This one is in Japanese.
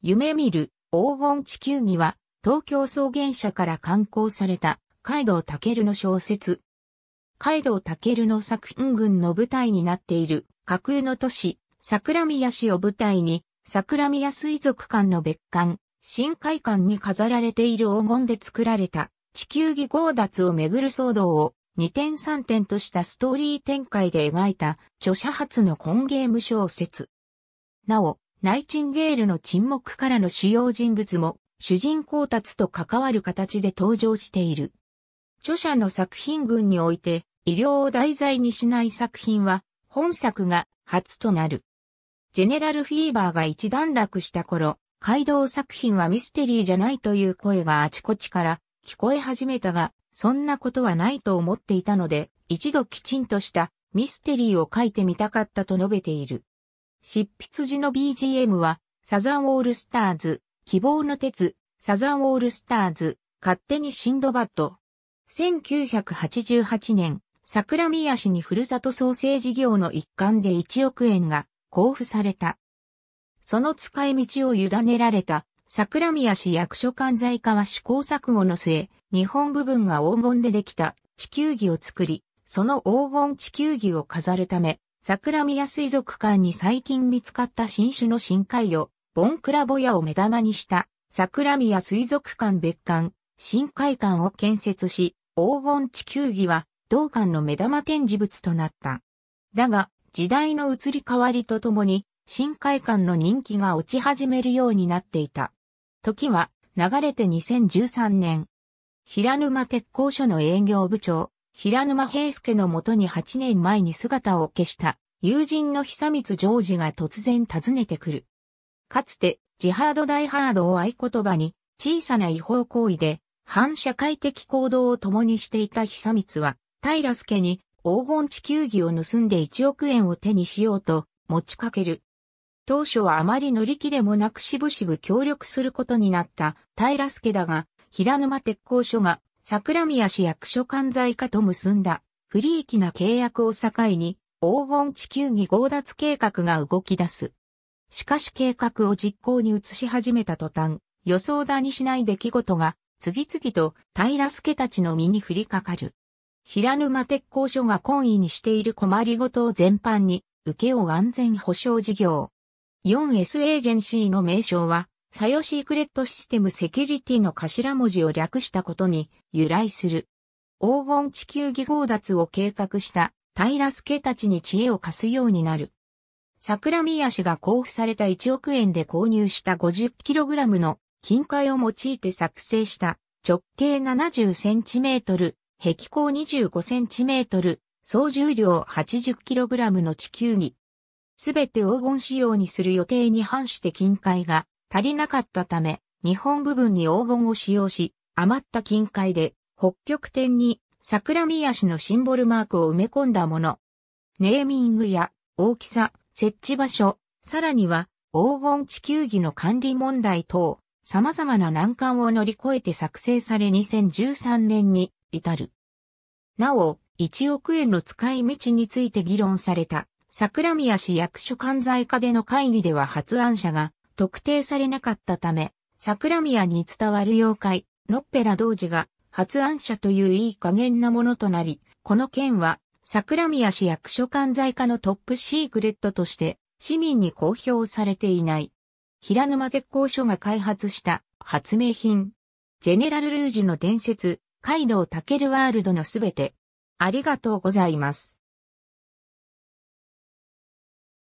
夢見る黄金地球儀は東京草原社から刊行された海道ルの小説。海道ルの作品群の舞台になっている架空の都市桜宮市を舞台に桜宮水族館の別館深海館に飾られている黄金で作られた地球儀強奪をめぐる騒動を二点三点としたストーリー展開で描いた著者初の根ゲーム小説。なお、ナイチンゲールの沈黙からの主要人物も主人公達と関わる形で登場している。著者の作品群において医療を題材にしない作品は本作が初となる。ジェネラルフィーバーが一段落した頃、街道作品はミステリーじゃないという声があちこちから聞こえ始めたが、そんなことはないと思っていたので、一度きちんとしたミステリーを書いてみたかったと述べている。執筆時の BGM は、サザンオールスターズ、希望の鉄、サザンオールスターズ、勝手にシンドバッド。1988年、桜宮市にふるさと創生事業の一環で1億円が交付された。その使い道を委ねられた桜宮市役所管財課は試行錯誤の末、日本部分が黄金でできた地球儀を作り、その黄金地球儀を飾るため、桜宮水族館に最近見つかった新種の深海魚、ボンクラボヤを目玉にした、桜宮水族館別館、深海館を建設し、黄金地球儀は、同館の目玉展示物となった。だが、時代の移り変わりとともに、深海館の人気が落ち始めるようになっていた。時は、流れて2013年。平沼鉄工所の営業部長、平沼平介のもとに8年前に姿を消した友人の久光ジョージが突然訪ねてくる。かつて、ジハードダイハードを合言葉に、小さな違法行為で、反社会的行動を共にしていた久光は、平助に黄金地球儀を盗んで1億円を手にしようと持ちかける。当初はあまり乗り気でもなくしぶしぶ協力することになった平助だが、平沼鉄工所が桜宮市役所管財課と結んだ不利益な契約を境に黄金地球儀強奪計画が動き出す。しかし計画を実行に移し始めた途端、予想だにしない出来事が次々と平助たちの身に降りかかる。平沼鉄工所が懇意にしている困りごとを全般に、受けを、う安全保障事業。4S エージェンシーの名称は、サヨシークレットシステムセキュリティの頭文字を略したことに由来する。黄金地球儀強奪を計画したタイラスケたちに知恵を貸すようになる。桜宮氏が交付された1億円で購入した 50kg の金塊を用いて作成した直径 70cm、壁高 25cm、総重量 80kg の地球儀。すべて黄金仕様にする予定に反して金塊が足りなかったため、日本部分に黄金を使用し、余った金塊で北極点に桜宮市のシンボルマークを埋め込んだもの。ネーミングや大きさ、設置場所、さらには黄金地球儀の管理問題等、様々な難関を乗り越えて作成され2013年に至る。なお、1億円の使い道について議論された桜宮市役所管財課での会議では発案者が特定されなかったため、桜宮に伝わる妖怪、ノッペラ同時が発案者といういい加減なものとなり、この件は桜宮市役所管財課のトップシークレットとして市民に公表されていない。平沼鉄工所が開発した発明品。ジェネラルルージュの伝説、カイドウタケルワールドのすべて。ありがとうございます。